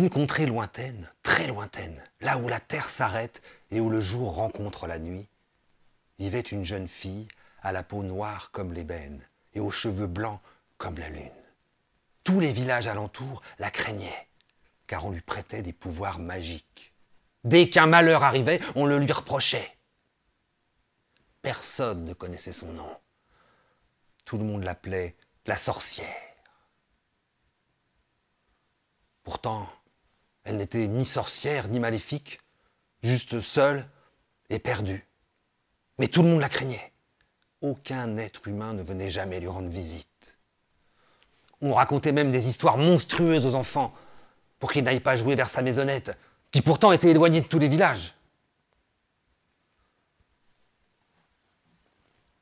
une contrée lointaine, très lointaine, là où la terre s'arrête et où le jour rencontre la nuit, vivait une jeune fille à la peau noire comme l'ébène et aux cheveux blancs comme la lune. Tous les villages alentour la craignaient, car on lui prêtait des pouvoirs magiques. Dès qu'un malheur arrivait, on le lui reprochait. Personne ne connaissait son nom. Tout le monde l'appelait la sorcière. Pourtant, elle n'était ni sorcière, ni maléfique, juste seule et perdue. Mais tout le monde la craignait. Aucun être humain ne venait jamais lui rendre visite. On racontait même des histoires monstrueuses aux enfants pour qu'ils n'aille pas jouer vers sa maisonnette, qui pourtant était éloignée de tous les villages.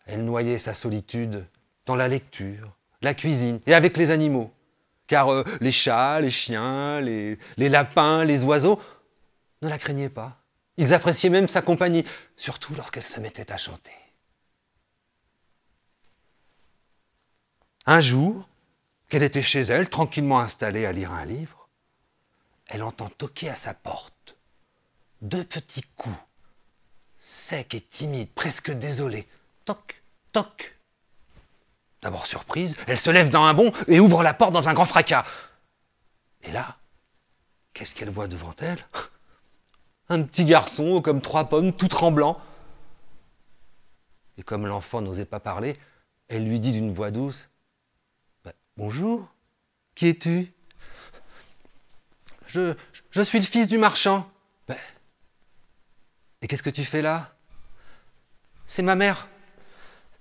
Elle noyait sa solitude dans la lecture, la cuisine et avec les animaux. Car euh, les chats, les chiens, les, les lapins, les oiseaux ne la craignaient pas. Ils appréciaient même sa compagnie, surtout lorsqu'elle se mettait à chanter. Un jour, qu'elle était chez elle, tranquillement installée à lire un livre, elle entend toquer à sa porte deux petits coups, secs et timides, presque désolés. Toc, toc. D'abord surprise, elle se lève dans un bond et ouvre la porte dans un grand fracas. Et là, qu'est-ce qu'elle voit devant elle Un petit garçon comme trois pommes, tout tremblant. Et comme l'enfant n'osait pas parler, elle lui dit d'une voix douce bah, Bonjour, qui es-tu je, je, suis le fils du marchand. Bah, et qu'est-ce que tu fais là C'est ma mère.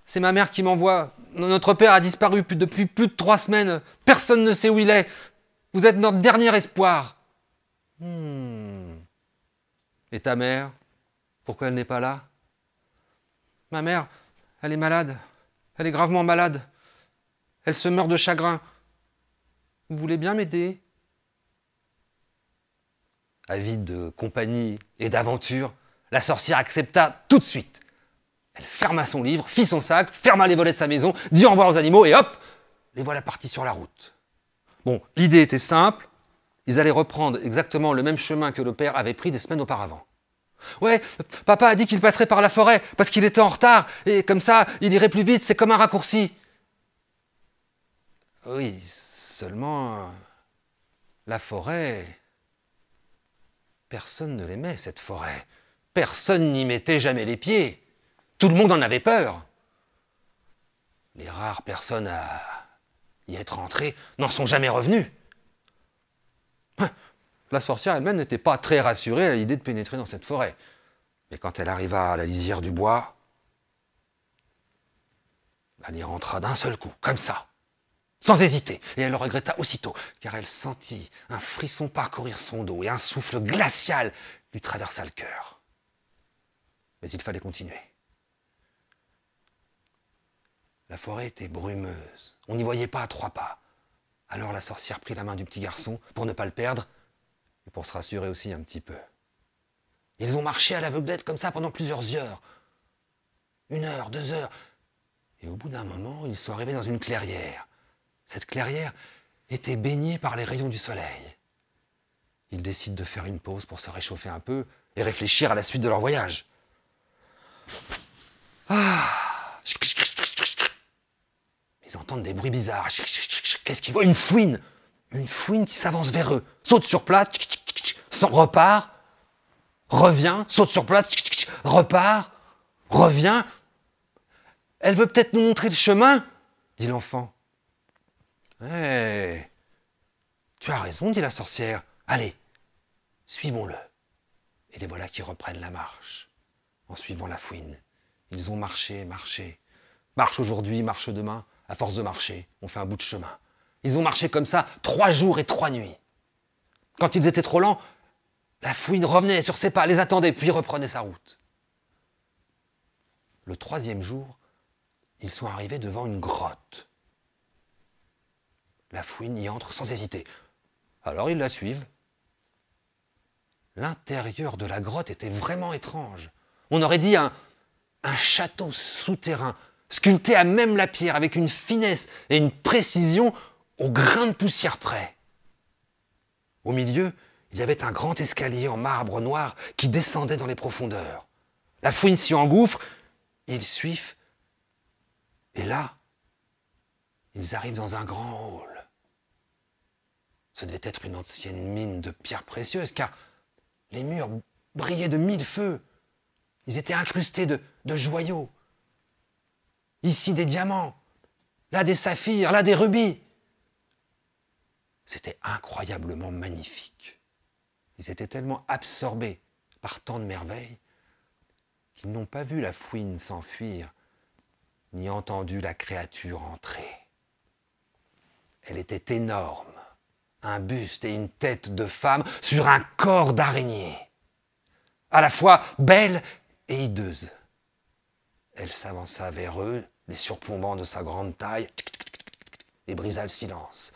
C'est ma mère qui m'envoie. Notre père a disparu depuis plus de trois semaines. Personne ne sait où il est. Vous êtes notre dernier espoir. Hmm. Et ta mère Pourquoi elle n'est pas là Ma mère, elle est malade. Elle est gravement malade. Elle se meurt de chagrin. Vous voulez bien m'aider Avide de compagnie et d'aventure, la sorcière accepta tout de suite elle ferma son livre, fit son sac, ferma les volets de sa maison, dit au revoir aux animaux et hop, les voilà partis sur la route. Bon, l'idée était simple, ils allaient reprendre exactement le même chemin que le père avait pris des semaines auparavant. Ouais, papa a dit qu'il passerait par la forêt parce qu'il était en retard et comme ça, il irait plus vite, c'est comme un raccourci. Oui, seulement la forêt. Personne ne l'aimait, cette forêt. Personne n'y mettait jamais les pieds. Tout le monde en avait peur. Les rares personnes à y être entrées n'en sont jamais revenues. Hein. La sorcière elle-même n'était pas très rassurée à l'idée de pénétrer dans cette forêt. Mais quand elle arriva à la lisière du bois, elle y rentra d'un seul coup, comme ça, sans hésiter, et elle le regretta aussitôt, car elle sentit un frisson parcourir son dos et un souffle glacial lui traversa le cœur. Mais il fallait continuer. La forêt était brumeuse. On n'y voyait pas à trois pas. Alors la sorcière prit la main du petit garçon pour ne pas le perdre et pour se rassurer aussi un petit peu. Ils ont marché à l'aveuglette comme ça pendant plusieurs heures. Une heure, deux heures. Et au bout d'un moment, ils sont arrivés dans une clairière. Cette clairière était baignée par les rayons du soleil. Ils décident de faire une pause pour se réchauffer un peu et réfléchir à la suite de leur voyage. Ah des bruits bizarres. Qu'est-ce qu'ils voient Une fouine Une fouine qui s'avance vers eux, saute sur place, repart, revient, saute sur place, repart, revient. Elle veut peut-être nous montrer le chemin, dit l'enfant. Eh, tu as raison, dit la sorcière. Allez, suivons-le. Et les voilà qui reprennent la marche, en suivant la fouine. Ils ont marché, marché. Marche aujourd'hui, marche demain, à force de marcher, on fait un bout de chemin. Ils ont marché comme ça trois jours et trois nuits. Quand ils étaient trop lents, la fouine revenait sur ses pas, les attendait, puis reprenait sa route. Le troisième jour, ils sont arrivés devant une grotte. La fouine y entre sans hésiter. Alors ils la suivent. L'intérieur de la grotte était vraiment étrange. On aurait dit un, un château souterrain sculptés à même la pierre avec une finesse et une précision au grain de poussière près. Au milieu, il y avait un grand escalier en marbre noir qui descendait dans les profondeurs. La fouine s'y engouffre, ils suivent, et là, ils arrivent dans un grand hall. Ce devait être une ancienne mine de pierres précieuses, car les murs brillaient de mille feux. Ils étaient incrustés de joyaux, Ici des diamants, là des saphirs, là des rubis. C'était incroyablement magnifique. Ils étaient tellement absorbés par tant de merveilles qu'ils n'ont pas vu la fouine s'enfuir, ni entendu la créature entrer. Elle était énorme, un buste et une tête de femme sur un corps d'araignée, à la fois belle et hideuse. Elle s'avança vers eux, les surplombant de sa grande taille, et brisa le silence.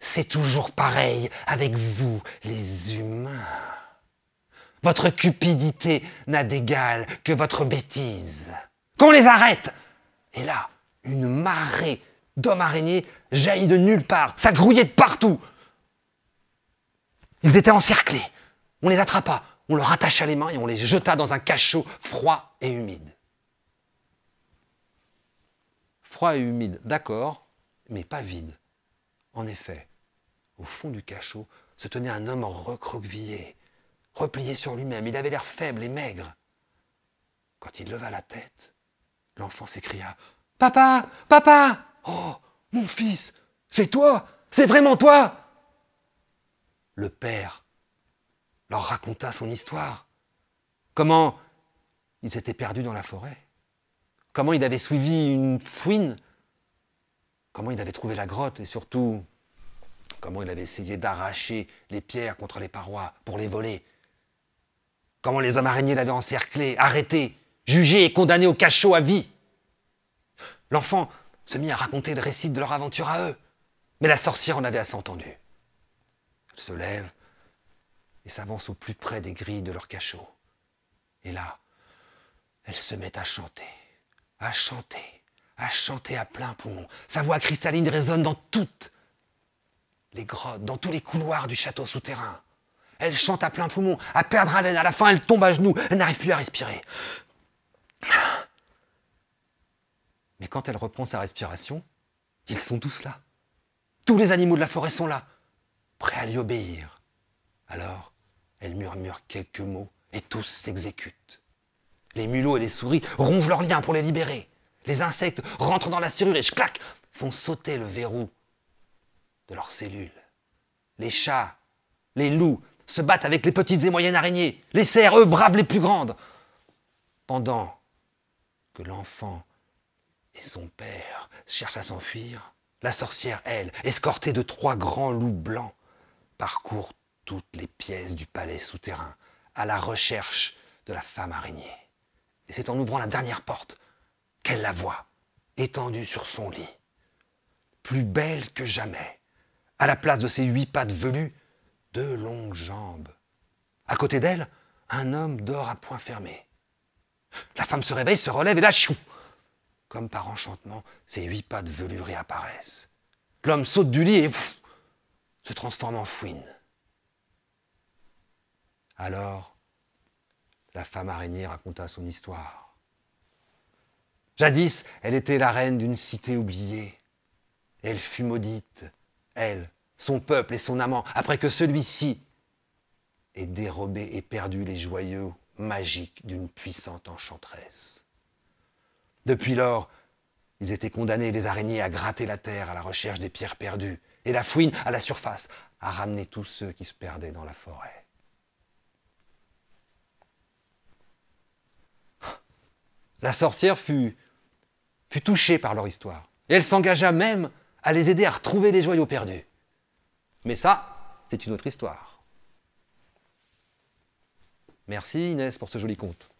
C'est toujours pareil avec vous, les humains. Votre cupidité n'a d'égal que votre bêtise. Qu'on les arrête Et là, une marée d'hommes araignées jaillit de nulle part. Ça grouillait de partout. Ils étaient encerclés. On les attrapa on leur attacha les mains et on les jeta dans un cachot froid et humide. Froid et humide, d'accord, mais pas vide. En effet, au fond du cachot se tenait un homme recroquevillé, replié sur lui-même. Il avait l'air faible et maigre. Quand il leva la tête, l'enfant s'écria Papa Papa Oh Mon fils C'est toi C'est vraiment toi Le père leur raconta son histoire. Comment ils s'était perdus dans la forêt. Comment il avait suivi une fouine. Comment il avait trouvé la grotte et surtout comment il avait essayé d'arracher les pierres contre les parois pour les voler. Comment les hommes araignées l'avaient encerclé, arrêté, jugé et condamné au cachot à vie. L'enfant se mit à raconter le récit de leur aventure à eux, mais la sorcière en avait assez entendu. Elle se lève, et s'avance au plus près des grilles de leur cachot. Et là, elle se met à chanter, à chanter, à chanter à plein poumon. Sa voix cristalline résonne dans toutes les grottes, dans tous les couloirs du château souterrain. Elle chante à plein poumon, à perdre haleine. À la fin, elle tombe à genoux. Elle n'arrive plus à respirer. Mais quand elle reprend sa respiration, ils sont tous là. Tous les animaux de la forêt sont là, prêts à lui obéir. Alors, elle murmure quelques mots et tous s'exécutent. Les mulots et les souris rongent leurs liens pour les libérer. Les insectes rentrent dans la serrure et, clac, font sauter le verrou de leurs cellules. Les chats, les loups se battent avec les petites et moyennes araignées. Les cerfs, eux, bravent les plus grandes. Pendant que l'enfant et son père cherchent à s'enfuir, la sorcière, elle, escortée de trois grands loups blancs, parcourt toutes les pièces du palais souterrain, à la recherche de la femme araignée. Et c'est en ouvrant la dernière porte qu'elle la voit, étendue sur son lit, plus belle que jamais, à la place de ses huit pattes velues, deux longues jambes. À côté d'elle, un homme dort à poing fermé. La femme se réveille, se relève et la chou Comme par enchantement, ses huit pattes velues réapparaissent. L'homme saute du lit et se transforme en fouine. Alors, la femme araignée raconta son histoire. Jadis, elle était la reine d'une cité oubliée. Elle fut maudite, elle, son peuple et son amant, après que celui-ci ait dérobé et perdu les joyaux magiques d'une puissante enchanteresse. Depuis lors, ils étaient condamnés, les araignées, à gratter la terre à la recherche des pierres perdues, et la fouine à la surface, à ramener tous ceux qui se perdaient dans la forêt. La sorcière fut, touchée par leur histoire. Et elle s'engagea même à les aider à retrouver les joyaux perdus. Mais ça, c'est une autre histoire. Merci Inès pour ce joli conte.